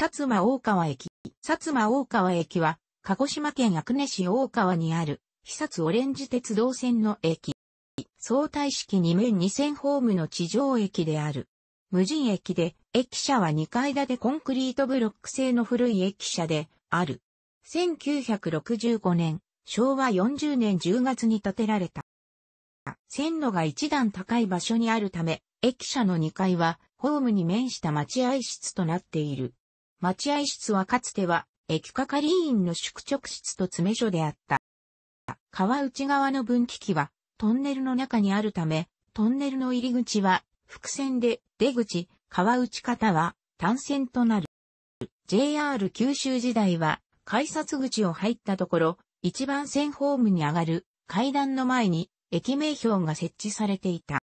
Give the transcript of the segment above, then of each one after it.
薩摩大川駅。薩摩大川駅は、鹿児島県阿久根市大川にある、肥薩オレンジ鉄道線の駅。相対式2面2 0 0 0ホームの地上駅である。無人駅で、駅舎は2階建てコンクリートブロック製の古い駅舎である。1965年、昭和40年10月に建てられた。線路が一段高い場所にあるため、駅舎の2階はホームに面した待合室となっている。待合室はかつては、駅係員の宿直室と詰め所であった。川内側の分岐器は、トンネルの中にあるため、トンネルの入り口は、伏線で、出口、川内方は、単線となる。JR 九州時代は、改札口を入ったところ、一番線ホームに上がる階段の前に駅名標が設置されていた。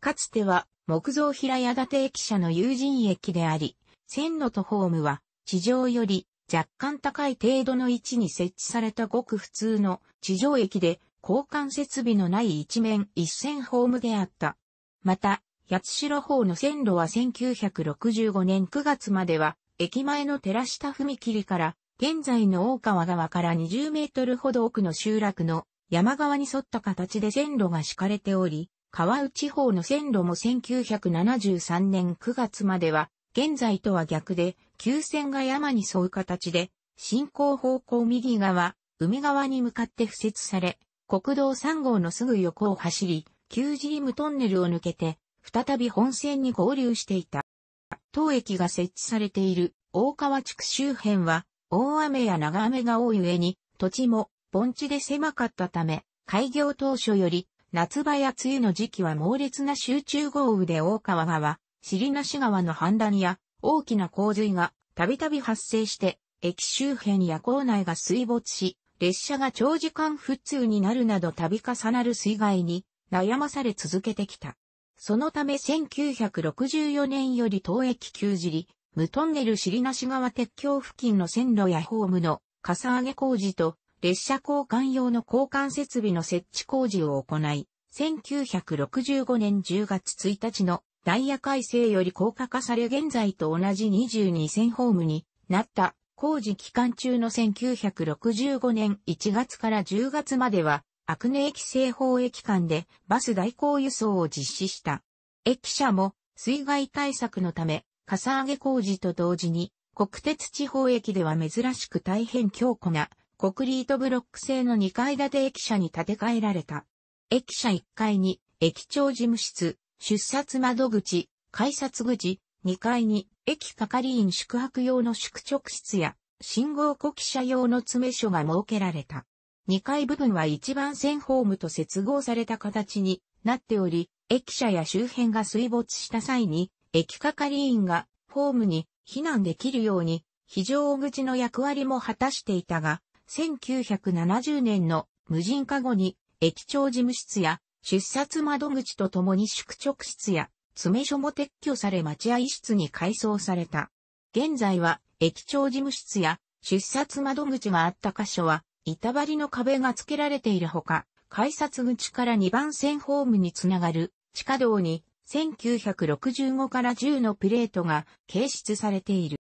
かつては木造平屋建て駅舎の友人駅であり、線路とホームは地上より若干高い程度の位置に設置されたごく普通の地上駅で交換設備のない一面一線ホームであった。また、八代方の線路は1965年9月までは駅前の寺下踏切から現在の大川側から20メートルほど奥の集落の山側に沿った形で線路が敷かれており、川内方の線路も1973年9月までは現在とは逆で、急線が山に沿う形で、進行方向右側、海側に向かって付設され、国道3号のすぐ横を走り、旧ジームトンネルを抜けて、再び本線に合流していた。当駅が設置されている大川地区周辺は、大雨や長雨が多い上に、土地も盆地で狭かったため、開業当初より、夏場や梅雨の時期は猛烈な集中豪雨で大川川、尻ナシ川の氾濫や大きな洪水がたびたび発生して、駅周辺や構内が水没し、列車が長時間不通になるなど度重なる水害に悩まされ続けてきた。そのため1964年より当駅じ尻、無トンネル尻なし川鉄橋付近の線路やホームのかさ上げ工事と列車交換用の交換設備の設置工事を行い、1965年10月1日のダイヤ改正より高架化され現在と同じ22線ホームになった工事期間中の1965年1月から10月までは、アクネ駅西方駅間でバス代行輸送を実施した。駅舎も水害対策のため、かさ上げ工事と同時に、国鉄地方駅では珍しく大変強固な、コクリートブロック製の2階建て駅舎に建て替えられた。駅舎1階に、駅長事務室、出札窓口、改札口、2階に、駅係員宿泊用の宿直室や、信号呼気車用の詰め所が設けられた。2階部分は一番線ホームと接合された形になっており、駅舎や周辺が水没した際に、駅係員がホームに避難できるように、非常口の役割も果たしていたが、1970年の無人化後に駅長事務室や出札窓口とともに宿直室や詰所も撤去され待合室に改装された。現在は駅長事務室や出札窓口があった箇所は板張りの壁が付けられているほか、改札口から2番線ホームにつながる地下道に1965から10のプレートが掲出されている。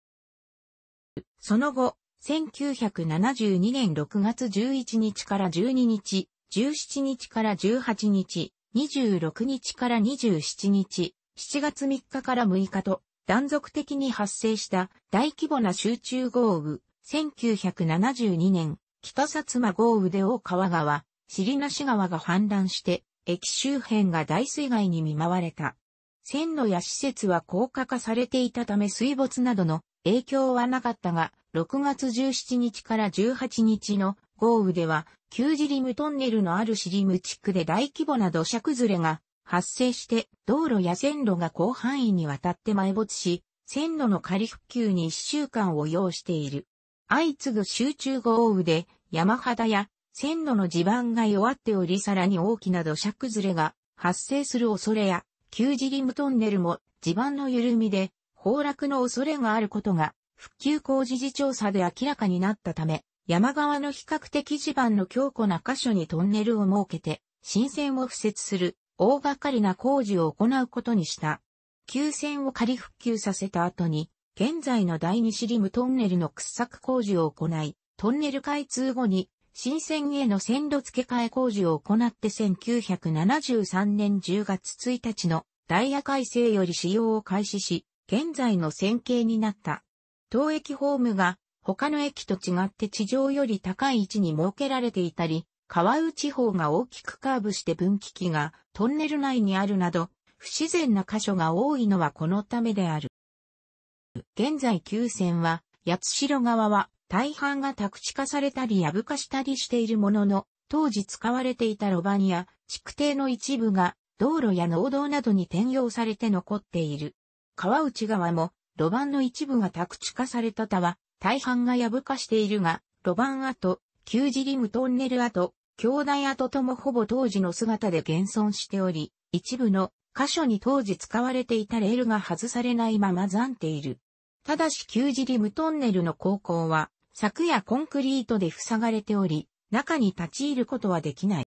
その後、1972年6月11日から12日、17日から18日、26日から27日、7月3日から6日と断続的に発生した大規模な集中豪雨、1972年、北薩摩豪雨で大川川、尻無川が氾濫して、駅周辺が大水害に見舞われた。線路や施設は高架化されていたため水没などの影響はなかったが、6月17日から18日の豪雨では、旧ジリムトンネルのあるシリム地区で大規模な土砂崩れが発生して、道路や線路が広範囲にわたって埋没し、線路の仮復旧に1週間を要している。相次ぐ集中豪雨で、山肌や線路の地盤が弱っておりさらに大きな土砂崩れが発生する恐れや、旧ジリムトンネルも地盤の緩みで崩落の恐れがあることが、復旧工事時調査で明らかになったため、山側の比較的地盤の強固な箇所にトンネルを設けて、新線を敷設する大掛かりな工事を行うことにした。旧線を仮復旧させた後に、現在の第二シリムトンネルの掘削工事を行い、トンネル開通後に新線への線路付け替え工事を行って1973年10月1日のダイヤ改正より使用を開始し、現在の線形になった。東駅ホームが他の駅と違って地上より高い位置に設けられていたり、川内地方が大きくカーブして分岐器がトンネル内にあるなど、不自然な箇所が多いのはこのためである。現在旧線は、八代側は大半が宅地化されたりやぶ化したりしているものの、当時使われていた路盤や築堤の一部が道路や農道などに転用されて残っている。川内側も路盤の一部が宅地化されたたは、大半が破化しているが、路盤跡、旧ジリムトンネル跡、兄弟跡ともほぼ当時の姿で現存しており、一部の箇所に当時使われていたレールが外されないまま残っている。ただし旧ジリムトンネルの高校は、柵やコンクリートで塞がれており、中に立ち入ることはできない。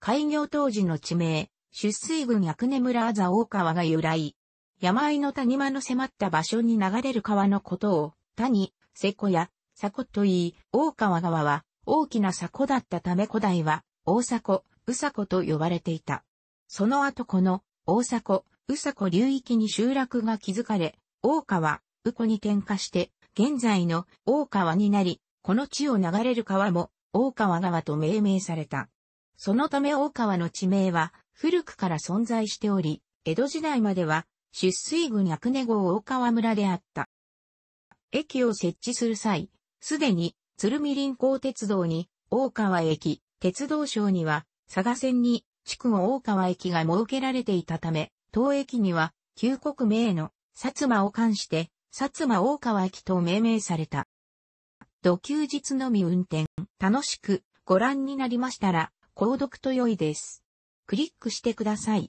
開業当時の地名、出水郡薬根村あざ大川が由来。山あいの谷間の迫った場所に流れる川のことを、谷、瀬古や、古といい、大川川は大きな古だったため古代は大古、宇古と呼ばれていた。その後この大古、宇古流域に集落が築かれ、大川、宇古に転化して、現在の大川になり、この地を流れる川も大川川と命名された。そのため大川の地名は古くから存在しており、江戸時代までは出水郡役根郷大川村であった。駅を設置する際、すでに鶴見臨港鉄道に大川駅、鉄道省には佐賀線に地区大川駅が設けられていたため、当駅には旧国名の薩摩を冠して薩摩大川駅と命名された。土休日のみ運転、楽しくご覧になりましたら、購読と良いです。クリックしてください。